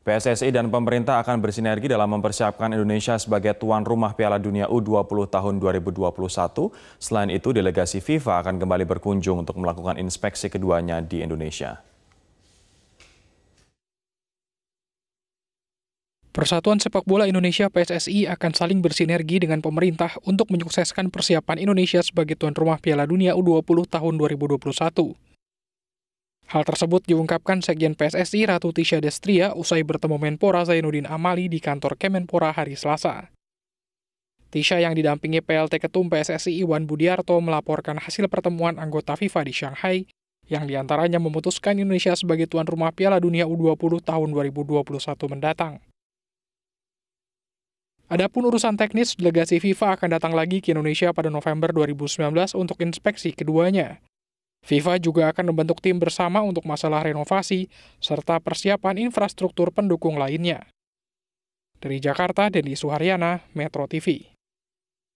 PSSI dan pemerintah akan bersinergi dalam mempersiapkan Indonesia sebagai tuan rumah Piala Dunia U20 tahun 2021. Selain itu, delegasi FIFA akan kembali berkunjung untuk melakukan inspeksi keduanya di Indonesia. Persatuan Sepak Bola Indonesia PSSI akan saling bersinergi dengan pemerintah untuk menyukseskan persiapan Indonesia sebagai tuan rumah Piala Dunia U20 tahun 2021. Hal tersebut diungkapkan Sekjen PSSI Ratu Tisha Destria usai bertemu Menpora Zainuddin Amali di kantor Kemenpora hari Selasa. Tisha yang didampingi PLT Ketum PSSI Iwan Budiarto melaporkan hasil pertemuan anggota FIFA di Shanghai yang diantaranya memutuskan Indonesia sebagai tuan rumah Piala Dunia U20 tahun 2021 mendatang. Adapun urusan teknis, delegasi FIFA akan datang lagi ke Indonesia pada November 2019 untuk inspeksi keduanya. FIFA juga akan membentuk tim bersama untuk masalah renovasi serta persiapan infrastruktur pendukung lainnya. Dari Jakarta, Denny Suharyana, Metro TV.